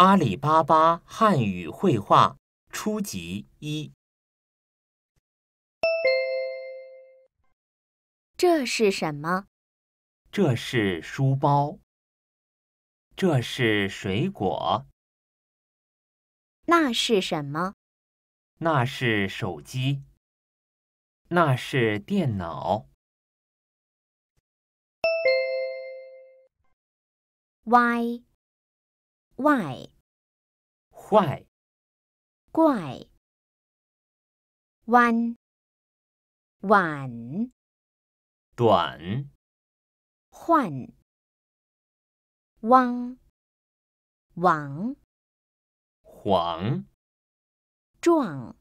阿里巴巴汉语绘画初级一。这是什么？这是书包。这是水果。那是什么？那是手机。那是电脑。Why? 外，坏，怪，弯，弯，短，换，汪，王，黄，壮。